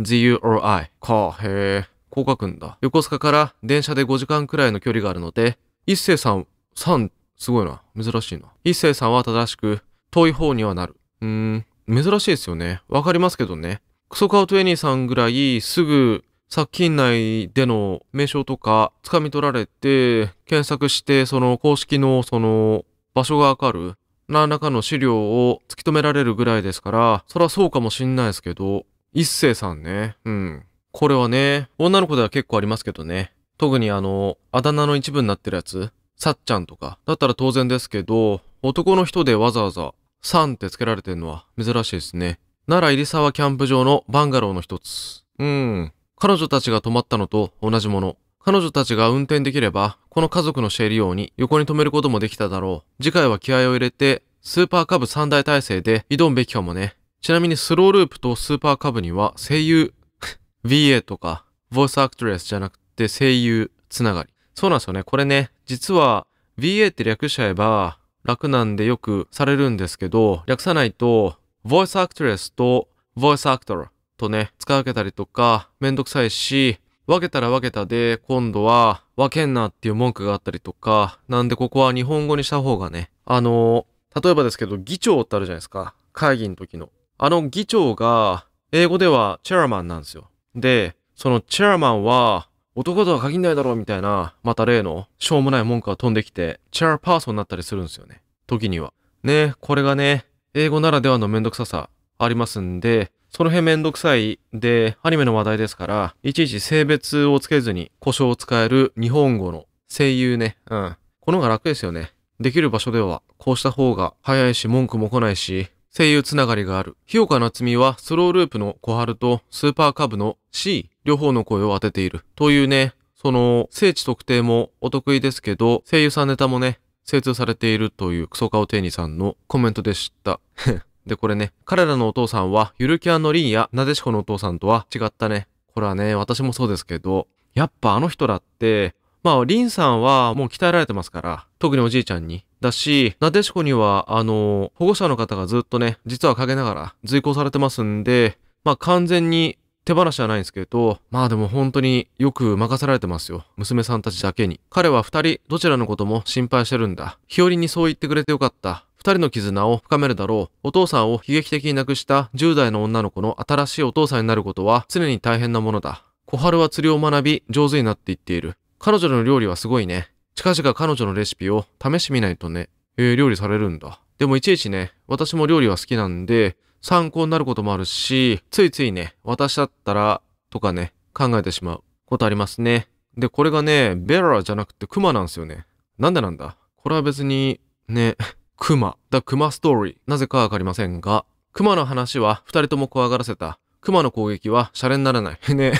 ZURI。か、へえ。こう書くんだ。横須賀から電車で5時間くらいの距離があるので、一星さん、さん、すごいな。珍しいな。一星さんは正しく、遠い方にはなる。うーん、珍しいですよね。わかりますけどね。クソカウトエニーさんぐらい、すぐ作品内での名称とか掴み取られて、検索して、その公式のその場所がわかる、何らかの資料を突き止められるぐらいですから、そらそうかもしんないですけど、一世さんね。うん。これはね、女の子では結構ありますけどね。特にあの、あだ名の一部になってるやつ、さっちゃんとか、だったら当然ですけど、男の人でわざわざ、さんって付けられてるのは珍しいですね。奈良入沢キャンプ場のバンガローの一つ。うん。彼女たちが泊まったのと同じもの。彼女たちが運転できれば、この家族のシェリオに横に止めることもできただろう。次回は気合を入れて、スーパーカブ3大体制で挑むべきかもね。ちなみにスローループとスーパーカブには声優、VA とか、ボイスアクトレスじゃなくて声優つながり。そうなんですよね。これね、実は VA って略しちゃえば楽なんでよくされるんですけど、略さないと、ボイスアクトレスとボイスアクトルとね、使い分けたりとか、めんどくさいし、分けたら分けたで、今度は、分けんなっていう文句があったりとか、なんでここは日本語にした方がね、あの、例えばですけど、議長ってあるじゃないですか。会議の時の。あの議長が、英語ではチェアマンなんですよ。で、そのチェアマンは、男とは限んないだろうみたいな、また例の、しょうもない文句が飛んできて、チェアパーソンになったりするんですよね。時には。ね、これがね、英語ならではのめんどくささありますんで、その辺めんどくさいで、アニメの話題ですから、いちいち性別をつけずに故障を使える日本語の声優ね。うん。この方が楽ですよね。できる場所では、こうした方が早いし文句も来ないし、声優つながりがある。日岡夏美はスローループの小春とスーパーカブの C 両方の声を当てている。というね、その聖地特定もお得意ですけど、声優さんネタもね、精通されているというクソカオテイニさんのコメントでした。で、これね、彼らのお父さんは、ゆるキャンのリンやなでしこのお父さんとは違ったね。これはね、私もそうですけど、やっぱあの人だって、まあ、リンさんはもう鍛えられてますから、特におじいちゃんに。だし、なでしこには、あの、保護者の方がずっとね、実は陰ながら随行されてますんで、まあ完全に手放しはないんですけど、まあでも本当によく任せられてますよ。娘さんたちだけに。彼は二人、どちらのことも心配してるんだ。日和にそう言ってくれてよかった。二人の絆を深めるだろう。お父さんを悲劇的に亡くした10代の女の子の新しいお父さんになることは常に大変なものだ。小春は釣りを学び、上手になっていっている。彼女の料理はすごいね。近々彼女のレシピを試してみないとね。えー、料理されるんだ。でもいちいちね、私も料理は好きなんで、参考になることもあるし、ついついね、私だったら、とかね、考えてしまうことありますね。で、これがね、ベララじゃなくてクマなんですよね。なんでなんだこれは別に、ね、クマ、だクマストー。リー。なぜかわかりませんが、クマの話は二人とも怖がらせた。クマの攻撃はシャレにならない。ね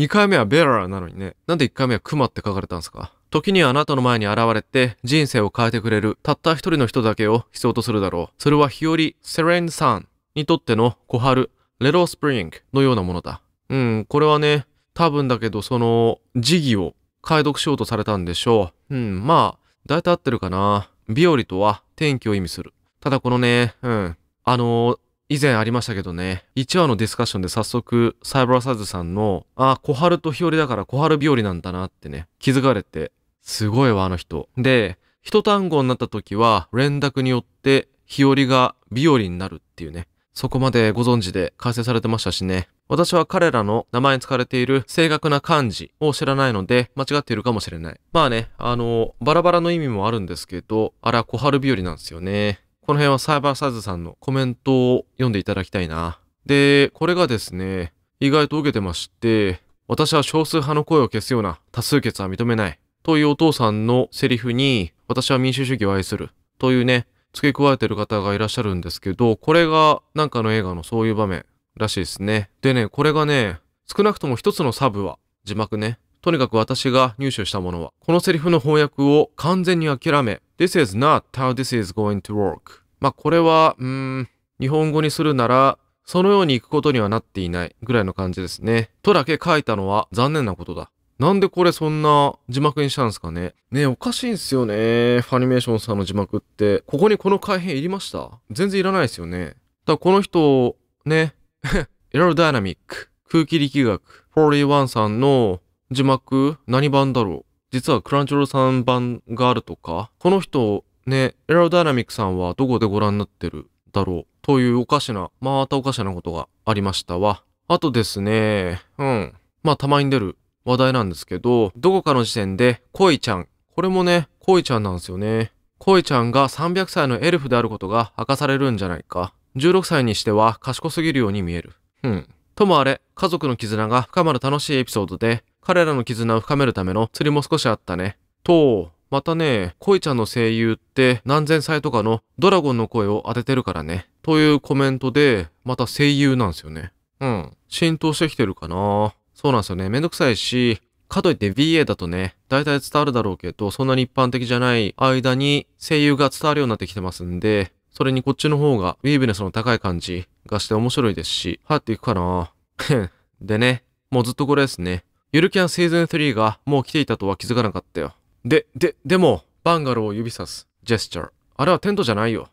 え、回目はベララなのにね。なんで一回目はクマって書かれたんですか時にはあなたの前に現れて人生を変えてくれるたった一人の人だけを必要とするだろう。それは日和、セレンさんにとっての小春、レロースプリングのようなものだ。うん、これはね、多分だけどその、時儀を解読しようとされたんでしょう。うん、まあ、大体合ってるかな。ビオリとは天気を意味する。ただこのね、うん。あのー、以前ありましたけどね、1話のディスカッションで早速、サイブラサイズさんの、あ、小春と日和だから小春日和なんだなってね、気づかれて、すごいわ、あの人。で、一単語になった時は、連絡によって、日和が日和になるっていうね、そこまでご存知で解説されてましたしね。私は彼らの名前に使われている正確な漢字を知らないので間違っているかもしれない。まあね、あの、バラバラの意味もあるんですけど、あれは小春日和なんですよね。この辺はサイバーサイズさんのコメントを読んでいただきたいな。で、これがですね、意外と受けてまして、私は少数派の声を消すような多数決は認めない。というお父さんのセリフに、私は民主主義を愛する。というね、付け加えてる方がいらっしゃるんですけど、これがなんかの映画のそういう場面らしいですね。でね、これがね、少なくとも一つのサブは、字幕ね。とにかく私が入手したものは、このセリフの翻訳を完全に諦め、This is not how this is going to work。まあこれは、うーん、日本語にするなら、そのように行くことにはなっていないぐらいの感じですね。とだけ書いたのは残念なことだ。なんでこれそんな字幕にしたんですかねねおかしいんすよね。ファニメーションさんの字幕って。ここにこの改変いりました全然いらないですよね。だこの人、ね、エロダイナミック、空気力学、41さんの字幕何版だろう実はクランチョロさん版があるとか、この人ね、エロダイナミックさんはどこでご覧になってるだろうというおかしな、またおかしなことがありましたわ。あとですね、うん。まあたまに出る話題なんですけど、どこかの時点で恋ちゃん。これもね、恋ちゃんなんですよね。恋ちゃんが300歳のエルフであることが明かされるんじゃないか。16歳にしては賢すぎるように見える。うん。ともあれ、家族の絆が深まる楽しいエピソードで、彼らの絆を深めるための釣りも少しあったね。と、またね、恋ちゃんの声優って何千歳とかのドラゴンの声を当ててるからね。というコメントで、また声優なんですよね。うん。浸透してきてるかなそうなんですよね。めんどくさいし、かといって VA だとね、大体伝わるだろうけど、そんなに一般的じゃない間に声優が伝わるようになってきてますんで、それにこっちの方がウィーブネスの高い感じがして面白いですし、入っていくかな でね、もうずっとこれですね。ゆるキャンシーズン3がもう来ていたとは気づかなかったよ。で、で、でも、バンガローを指さす、ジェスチャー。あれはテントじゃないよ。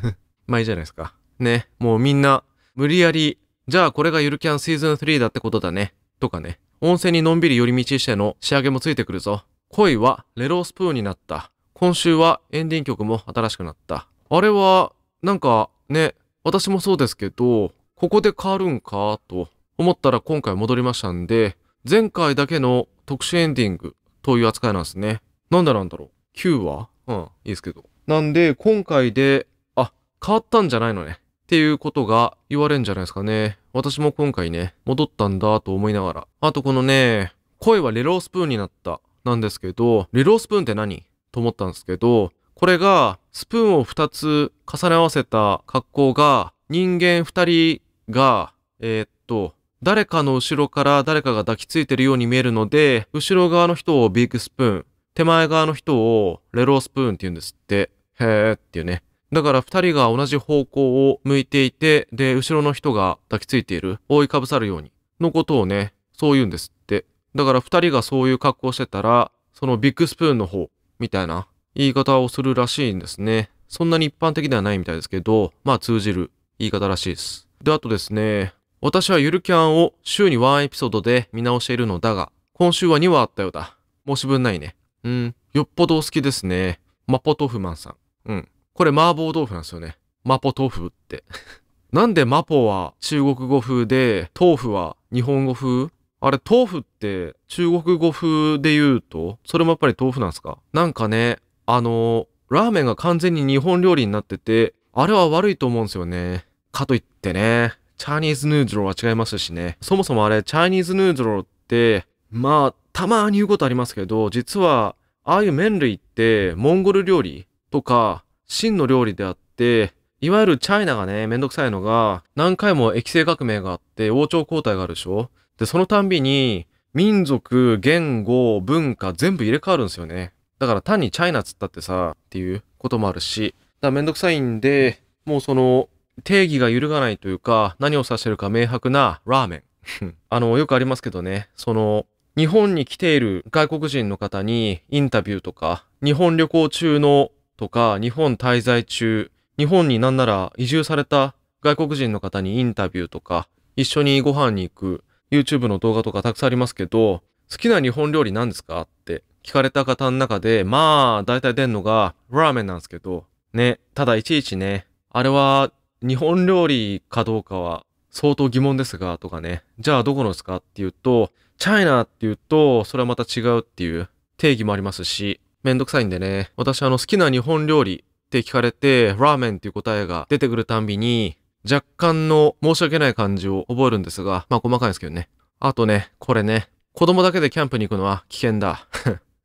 まあいいじゃないですか。ね、もうみんな、無理やり、じゃあこれがゆるキャンシーズン3だってことだね。とかね。温泉にのんびり寄り道しての仕上げもついてくるぞ。恋はレロースプーンになった。今週はエンディング曲も新しくなった。あれは、なんかね、私もそうですけど、ここで変わるんかと思ったら今回戻りましたんで、前回だけの特殊エンディングという扱いなんですね。なんだなんだろう ?9 話うん、いいですけど。なんで、今回で、あ、変わったんじゃないのね。っていうことが言われるんじゃないですかね。私も今回ね、戻ったんだと思いながら。あとこのね、声はレロースプーンになった。なんですけど、レロースプーンって何と思ったんですけど、これがスプーンを二つ重ね合わせた格好が、人間二人が、えー、っと、誰かの後ろから誰かが抱きついてるように見えるので、後ろ側の人をビッグスプーン、手前側の人をレロースプーンって言うんですって。へーっていうね。だから二人が同じ方向を向いていて、で、後ろの人が抱きついている、覆いかぶさるように、のことをね、そう言うんですって。だから二人がそういう格好してたら、そのビッグスプーンの方、みたいな言い方をするらしいんですね。そんなに一般的ではないみたいですけど、まあ通じる言い方らしいです。で、あとですね、私はゆるキャンを週に1エピソードで見直しているのだが、今週は2話あったようだ。申し分ないね。うん、よっぽどお好きですね。マポ豆腐マンさん。うん。これ麻婆豆腐なんですよね。マポ豆腐って。なんでマポは中国語風で、豆腐は日本語風あれ、豆腐って中国語風で言うと、それもやっぱり豆腐なんですかなんかね、あの、ラーメンが完全に日本料理になってて、あれは悪いと思うんですよね。かといってね、チャイニーズヌードルは違いますしね。そもそもあれ、チャイニーズヌードルって、まあ、たまに言うことありますけど、実は、ああいう麺類って、モンゴル料理とか、真の料理であって、いわゆるチャイナがね、めんどくさいのが、何回も液性革命があって、王朝交代があるでしょで、そのたんびに、民族、言語、文化、全部入れ替わるんですよね。だから単にチャイナつったってさ、っていうこともあるし、だからめんどくさいんで、もうその、定義が揺るがないというか、何を指してるか明白なラーメン。あの、よくありますけどね、その、日本に来ている外国人の方にインタビューとか、日本旅行中のとか、日本滞在中、日本になんなら移住された外国人の方にインタビューとか、一緒にご飯に行く YouTube の動画とかたくさんありますけど、好きな日本料理何ですかって聞かれた方の中で、まあ、大体出んのが、ラーメンなんですけど、ね、ただいちいちね、あれは、日本料理かどうかは相当疑問ですが、とかね、じゃあどこのですかっていうと、チャイナっていうと、それはまた違うっていう定義もありますし、めんどくさいんでね、私あの好きな日本料理って聞かれて、ラーメンっていう答えが出てくるたんびに、若干の申し訳ない感じを覚えるんですが、まあ細かいんですけどね。あとね、これね、子供だけでキャンプに行くのは危険だ。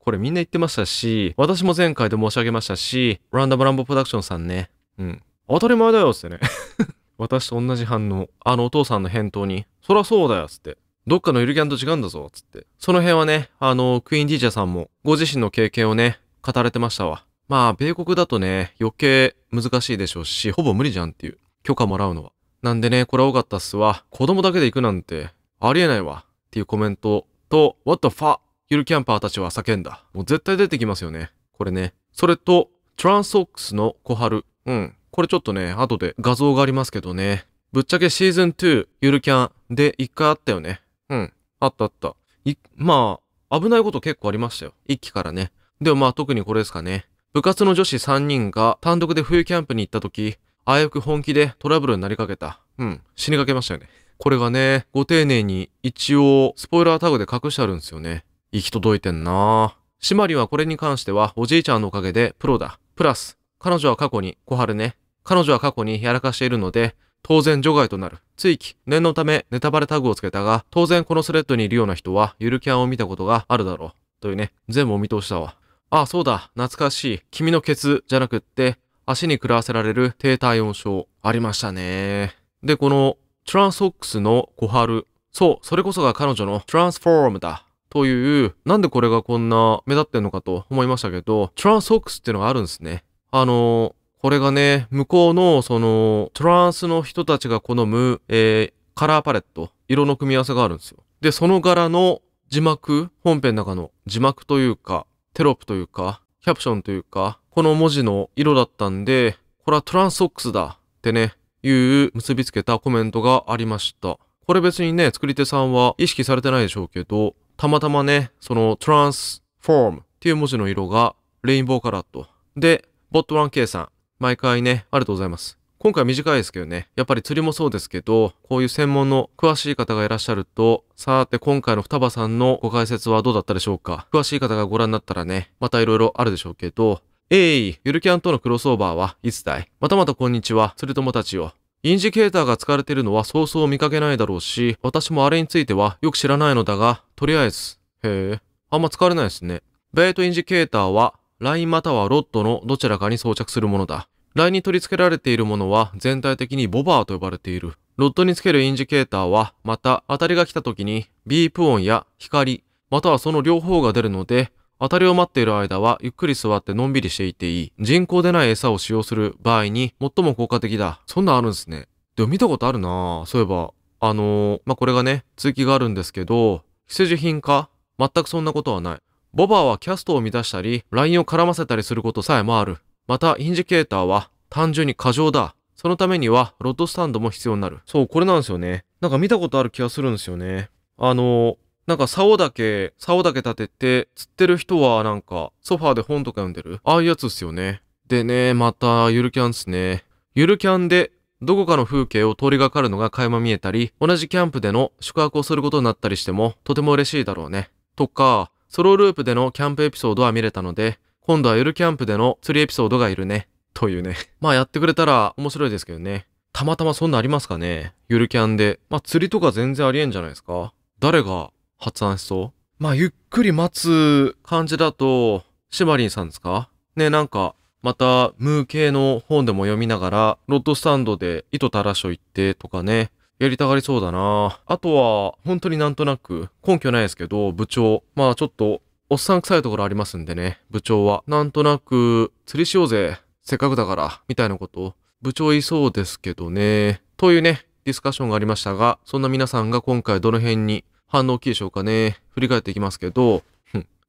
これみんな言ってましたし、私も前回で申し上げましたし、ランダムランボプロダクションさんね。うん。当たり前だよ、つってね。私と同じ反応。あのお父さんの返答に。そらそうだよ、つって。どっかのイルギャンと違うんだぞ、つって。その辺はね、あの、クイーンディーチャーさんも、ご自身の経験をね、語られてましたわ。まあ、米国だとね、余計難しいでしょうし、ほぼ無理じゃんっていう。許可もらうのは。なんでね、これ多かったっすわ。子供だけで行くなんて、ありえないわ。っていうコメントと、What the fuck? ゆるキャンパーたちは叫んだ。もう絶対出てきますよね。これね。それと、トランスオックスの小春。うん。これちょっとね、後で画像がありますけどね。ぶっちゃけシーズン2、ゆるキャンで一回あったよね。うん。あったあった。い、まあ、危ないこと結構ありましたよ。一期からね。でもまあ特にこれですかね。部活の女子3人が単独で冬キャンプに行った時、あやく本気でトラブルになりかけた。うん。死にかけましたよね。これがね、ご丁寧に一応、スポイラータグで隠してあるんですよね。行き届いてんなシマリはこれに関してはおじいちゃんのおかげでプロだ。プラス、彼女は過去に、小春ね。彼女は過去にやらかしているので、当然除外となる。追記、念のためネタバレタグをつけたが、当然このスレッドにいるような人は、ゆるキャンを見たことがあるだろう。というね、全部お見通しだわ。ああ、そうだ、懐かしい。君のケツじゃなくって、足に食らわせられる低体温症。ありましたね。で、この、トランスオックスの小春。そう、それこそが彼女のトランスフォームだ。という、なんでこれがこんな目立ってんのかと思いましたけど、トランスホックスっていうのがあるんですね。あの、これがね、向こうの、その、トランスの人たちが好む、えー、カラーパレット、色の組み合わせがあるんですよ。で、その柄の字幕、本編の中の字幕というか、テロップというか、キャプションというか、この文字の色だったんで、これはトランスホックスだってね、いう結びつけたコメントがありました。これ別にね、作り手さんは意識されてないでしょうけど、たまたまね、その transform っていう文字の色がレインボーカラーと。で、ボット1ン K さん、毎回ね、ありがとうございます。今回短いですけどね、やっぱり釣りもそうですけど、こういう専門の詳しい方がいらっしゃると、さて今回の双葉さんのご解説はどうだったでしょうか詳しい方がご覧になったらね、また色々あるでしょうけど、えい、ゆるキャンとのクロスオーバーはいつだいまたまたこんにちは、釣り友達よ。インジケーターが使われているのはそうそう見かけないだろうし、私もあれについてはよく知らないのだが、とりあえず。へえ、あんま使われないですね。ベートインジケーターは、ラインまたはロッドのどちらかに装着するものだ。ラインに取り付けられているものは全体的にボバーと呼ばれている。ロッドにつけるインジケーターは、また当たりが来た時にビープ音や光、またはその両方が出るので、当たりを待っている間はゆっくり座ってのんびりしていていい。人工でない餌を使用する場合に最も効果的だ。そんなんあるんですね。でも見たことあるなそういえば。あのー、まあ、これがね、続きがあるんですけど、必需品か全くそんなことはない。ボバーはキャストを乱したり、ラインを絡ませたりすることさえもある。また、インジケーターは単純に過剰だ。そのためには、ロッドスタンドも必要になる。そう、これなんですよね。なんか見たことある気がするんですよね。あのー、なんか竿だけ、竿だけ立てて、釣ってる人はなんか、ソファーで本とか読んでるああいうやつっすよね。でね、また、ゆるキャンっすね。ゆるキャンで、どこかの風景を通りがかるのが垣間見えたり、同じキャンプでの宿泊をすることになったりしても、とても嬉しいだろうね。とか、ソロループでのキャンプエピソードは見れたので、今度はゆるキャンプでの釣りエピソードがいるね。というね。まあやってくれたら面白いですけどね。たまたまそんなありますかねゆるキャンで。まあ釣りとか全然ありえんじゃないですか誰が発案しそうまあ、ゆっくり待つ感じだと、シマリンさんですかね、なんか、また、ムー系の本でも読みながら、ロッドスタンドで糸垂らし言ってとかね、やりたがりそうだなあとは、本当になんとなく、根拠ないですけど、部長。まあちょっと、おっさん臭いところありますんでね、部長は。なんとなく、釣りしようぜ。せっかくだから、みたいなこと、部長いそうですけどね。というね、ディスカッションがありましたが、そんな皆さんが今回どの辺に反応大きいでしょうかね。振り返っていきますけど、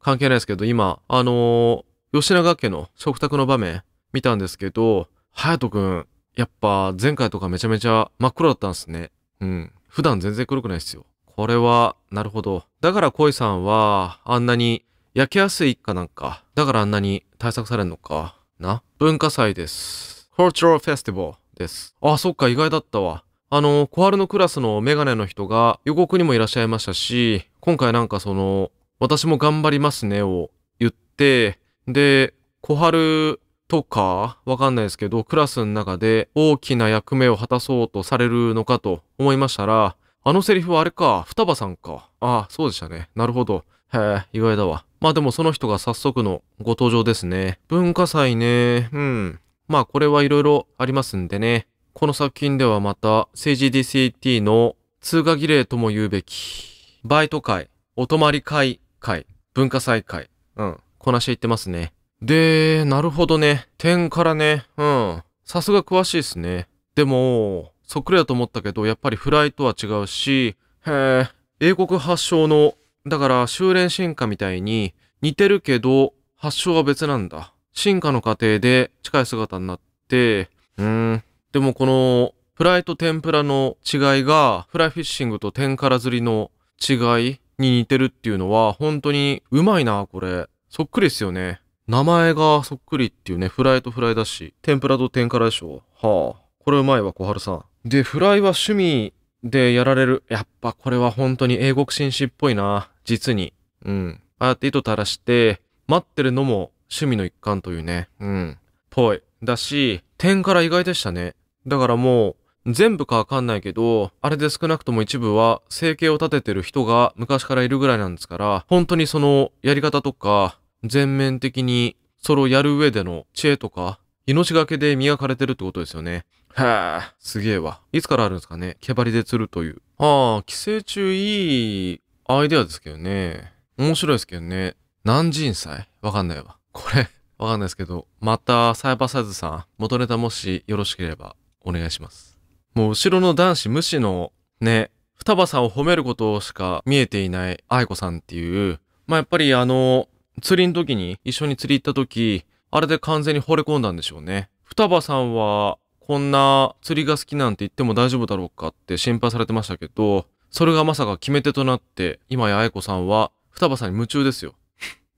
関係ないですけど、今、あのー、吉永家の食卓の場面見たんですけど、隼人くん、やっぱ前回とかめちゃめちゃ真っ黒だったんですね。うん。普段全然黒くないですよ。これは、なるほど。だから恋さんは、あんなに焼けやすいかなんか。だからあんなに対策されんのか。な。文化祭です。Cultural Festival です。あ、そっか、意外だったわ。あの、小春のクラスのメガネの人が予告にもいらっしゃいましたし、今回なんかその、私も頑張りますねを言って、で、小春とか、わかんないですけど、クラスの中で大きな役目を果たそうとされるのかと思いましたら、あのセリフはあれか、双葉さんか。ああ、そうでしたね。なるほど。へえ、意外だわ。まあでもその人が早速のご登場ですね。文化祭ね。うん。まあこれはいろいろありますんでね。この作品ではまた、政治 DCT の通過儀礼とも言うべき、バイト会、お泊まり会会、文化祭会、うん、こなしていってますね。で、なるほどね。点からね、うん。さすが詳しいですね。でも、そっくりだと思ったけど、やっぱりフライとは違うし、へえ、英国発祥の、だから修練進化みたいに似てるけど、発祥は別なんだ。進化の過程で近い姿になって、うーん、でもこのフライと天ぷらの違いが、フライフィッシングと天から釣りの違いに似てるっていうのは、本当にうまいな、これ。そっくりですよね。名前がそっくりっていうね、フライとフライだし、天ぷらと天からでしょ。はあ。これうまいわ、小春さん。で、フライは趣味でやられる。やっぱこれは本当に英国紳士っぽいな。実に。うん。ああやって糸垂らして、待ってるのも趣味の一環というね。うん。ぽい。だし、天から意外でしたね。だからもう、全部かわかんないけど、あれで少なくとも一部は生計を立ててる人が昔からいるぐらいなんですから、本当にそのやり方とか、全面的にそれをやる上での知恵とか、命がけで磨かれてるってことですよね。はあ、すげえわ。いつからあるんですかね毛針で釣るという。ああ、寄生虫いいアイデアですけどね。面白いですけどね。何人祭わかんないわ。これ、わかんないですけど、またサイバーサイズさん、元ネタもしよろしければお願いします。もう後ろの男子無視のね、双葉さんを褒めることしか見えていない愛子さんっていう、まあやっぱりあの、釣りの時に、一緒に釣り行った時、あれで完全に惚れ込んだんでしょうね。双葉さんは、こんな釣りが好きなんて言っても大丈夫だろうかって心配されてましたけど、それがまさか決め手となって、今や愛子さんは双葉さんに夢中ですよ。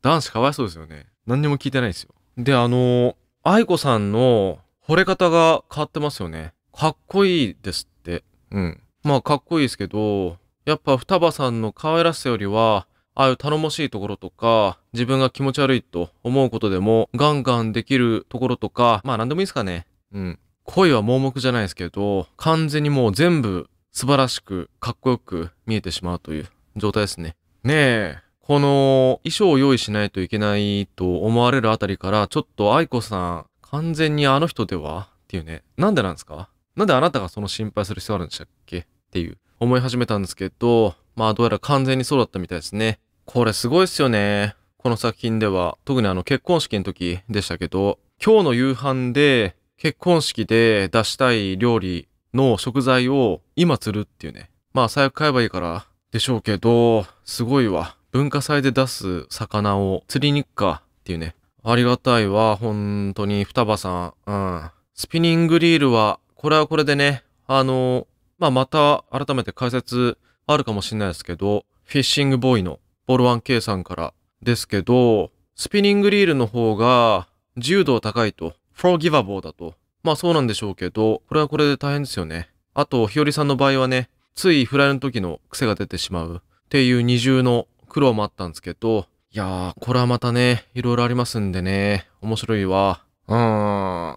男子かわいそうですよね。何にも聞いてないですよ。で、あの、愛子さんの惚れ方が変わってますよね。かっこいいですって。うん。まあかっこいいですけど、やっぱ双葉さんの可愛らしさよりは、ああいう頼もしいところとか、自分が気持ち悪いと思うことでも、ガンガンできるところとか、まあ何でもいいですかね。うん。恋は盲目じゃないですけど、完全にもう全部素晴らしく、かっこよく見えてしまうという状態ですね。ねえ、この衣装を用意しないといけないと思われるあたりから、ちょっと愛子さん、完全にあの人ではっていうね。なんでなんですかなんであなたがその心配する必要あるんでしたっけっていう思い始めたんですけど、まあどうやら完全にそうだったみたいですね。これすごいっすよね。この作品では、特にあの結婚式の時でしたけど、今日の夕飯で結婚式で出したい料理の食材を今釣るっていうね。まあ最悪買えばいいからでしょうけど、すごいわ。文化祭で出す魚を釣りに行くかっていうね。ありがたいわ、本当に、双葉さん。うん。スピニングリールは、これはこれでね、あの、まあ、また改めて解説あるかもしれないですけど、フィッシングボーイのボール 1K さんからですけど、スピニングリールの方が自由度高いと、フォーギバボーだと。まあそうなんでしょうけど、これはこれで大変ですよね。あと、ひよりさんの場合はね、ついフライの時の癖が出てしまうっていう二重の苦労もあったんですけど、いやー、これはまたね、いろいろありますんでね、面白いわ。うーん。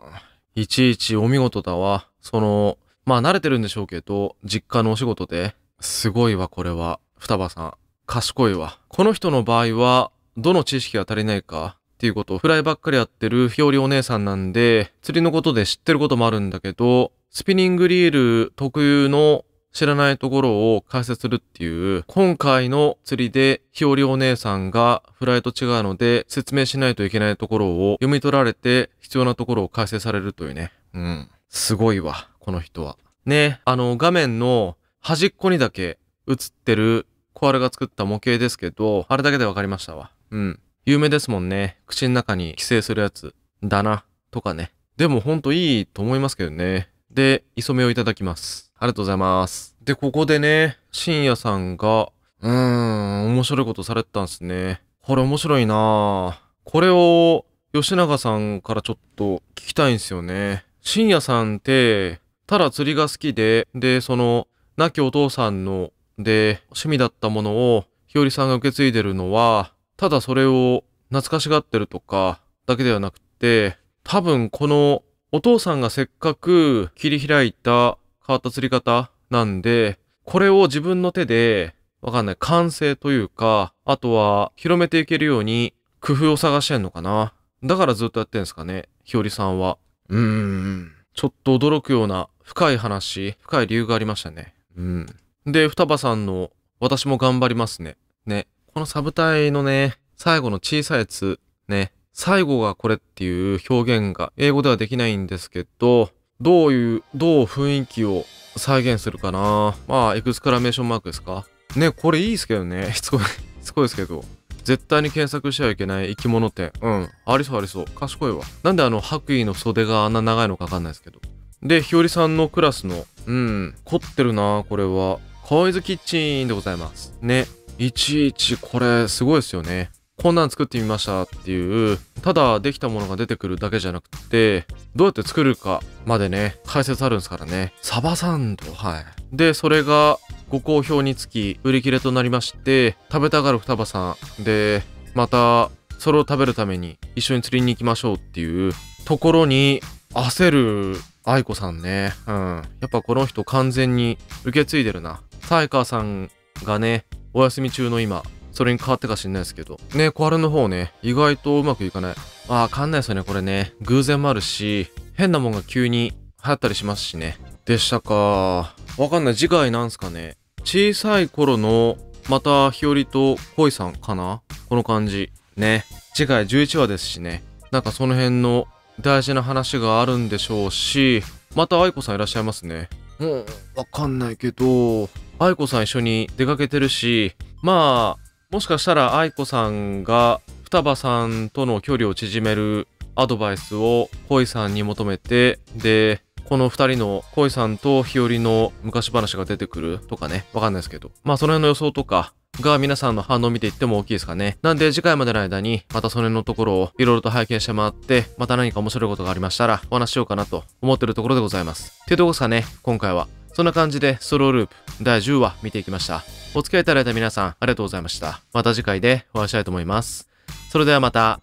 いちいちお見事だわ。その、まあ慣れてるんでしょうけど、実家のお仕事で。すごいわ、これは。双葉さん。賢いわ。この人の場合は、どの知識が足りないかっていうことを、フライばっかりやってる日和お姉さんなんで、釣りのことで知ってることもあるんだけど、スピニングリール特有の知らないところを解説するっていう、今回の釣りでひ日りお姉さんがフライと違うので説明しないといけないところを読み取られて必要なところを解説されるというね。うん。すごいわ、この人は。ね、あの画面の端っこにだけ映ってるコアラが作った模型ですけど、あれだけでわかりましたわ。うん。有名ですもんね。口の中に寄生するやつ。だな。とかね。でもほんといいと思いますけどね。で、磯目をいただきます。ありがとうございます。で、ここでね、深夜さんが、うーん、面白いことされてたんすね。これ面白いなこれを、吉永さんからちょっと聞きたいんすよね。深夜さんって、ただ釣りが好きで、で、その、亡きお父さんの、で、趣味だったものを、ひよりさんが受け継いでるのは、ただそれを懐かしがってるとか、だけではなくて、多分この、お父さんがせっかく切り開いた変わった釣り方なんで、これを自分の手で、わかんない、完成というか、あとは広めていけるように工夫を探してんのかな。だからずっとやってんすかね、ひよりさんは。うーん、ちょっと驚くような深い話、深い理由がありましたね。うん。で、双葉さんの、私も頑張りますね。ね。このサブ隊のね、最後の小さいやつ、ね。最後がこれっていう表現が英語ではできないんですけど、どういう、どう雰囲気を再現するかな。まあ、エクスクラメーションマークですか。ね、これいいですけどね。しつこい、しつこいですけど。絶対に検索しちゃいけない生き物てうん。ありそうありそう。賢いわ。なんであの、白衣の袖があんな長いのかわかんないですけど。で、ひよりさんのクラスの、うん、凝ってるな、これは。コイズキッチンでございます。ね。いちいち、これ、すごいですよね。こんなん作ってみましたっていう、ただできたものが出てくるだけじゃなくて、どうやって作るかまでね、解説あるんですからね。サバサンド、はい。で、それがご好評につき売り切れとなりまして、食べたがる双葉さん。で、また、それを食べるために一緒に釣りに行きましょうっていうところに焦る愛子さんね。うん。やっぱこの人完全に受け継いでるな。サイカーさんがね、お休み中の今、それに変わってか知んないですけど。ね、小春の方ね、意外とうまくいかない。ああ、かんないですよね、これね。偶然もあるし、変なもんが急に流行ったりしますしね。でしたか。わかんない。次回なんすかね。小さい頃の、また、日和と恋さんかなこの感じ。ね。次回11話ですしね。なんかその辺の大事な話があるんでしょうし、また愛子さんいらっしゃいますね。うん、わかんないけど、愛子さん一緒に出かけてるし、まあ、もしかしたら愛子さんが双葉さんとの距離を縮めるアドバイスを恋さんに求めて、で、この2人の恋さんと日和の昔話が出てくるとかね、わかんないですけど。まあその辺の予想とか、が皆さんの反応を見ていっても大きいですかね。なんで次回までの間にまたその辺のところをいろいろと拝見して回って、また何か面白いことがありましたらお話ししようかなと思ってるところでございます。っていうとこですかね、今回は。そんな感じでソロループ第10話見ていきました。お付き合いいただいた皆さんありがとうございました。また次回でお会いしたいと思います。それではまた。